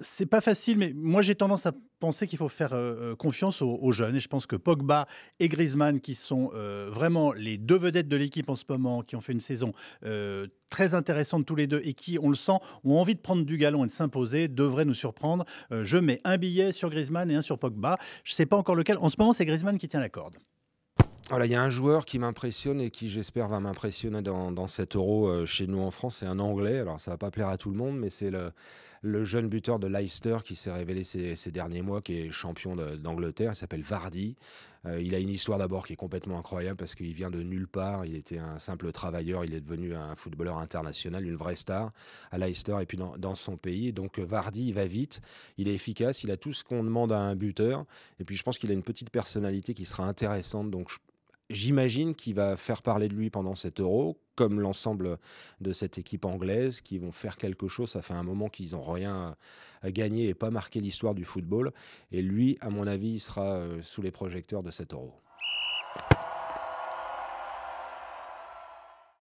C'est pas facile, mais moi j'ai tendance à penser qu'il faut faire euh, euh, confiance aux, jeunes. Et je pense que Pogba et Griezmann, qui sont euh, vraiment les deux vedettes de l'équipe en ce moment, qui ont fait une saison très intéressante tous les deux et qui, on le sent, ont envie de prendre du galon et de s'imposer, devraient nous surprendre. je mets un billet sur Griezmann et un sur Pogba. Je ne sais pas encore lequel. En ce moment, c'est Griezmann qui tient la corde. Voilà, il y a un joueur qui m'impressionne et qui, j'espère, va m'impressionner dans, dans, cet euro euh, chez nous en France. C'est un Anglais. Alors, ça va pas plaire à tout le monde, mais c'est le, le, jeune buteur de Leicester qui s'est révélé ces, ces, derniers mois, qui est champion d'Angleterre. Il s'appelle Vardy. Euh, il a une histoire d'abord qui est complètement incroyable parce qu'il vient de nulle part. Il était un simple travailleur. Il est devenu un footballeur international, une vraie star à Leicester et puis dans, dans son pays. Donc, Vardy, il va vite. Il est efficace. Il a tout ce qu'on demande à un buteur. Et puis, je pense qu'il a une petite personnalité qui sera intéressante. Donc, je J'imagine qu'il va faire parler de lui pendant cet euro, comme l'ensemble de cette équipe anglaise, qui vont faire quelque chose. Ça fait un moment qu'ils n'ont rien gagné et pas marqué l'histoire du football. Et lui, à mon avis, il sera euh, sous les projecteurs de cet euro.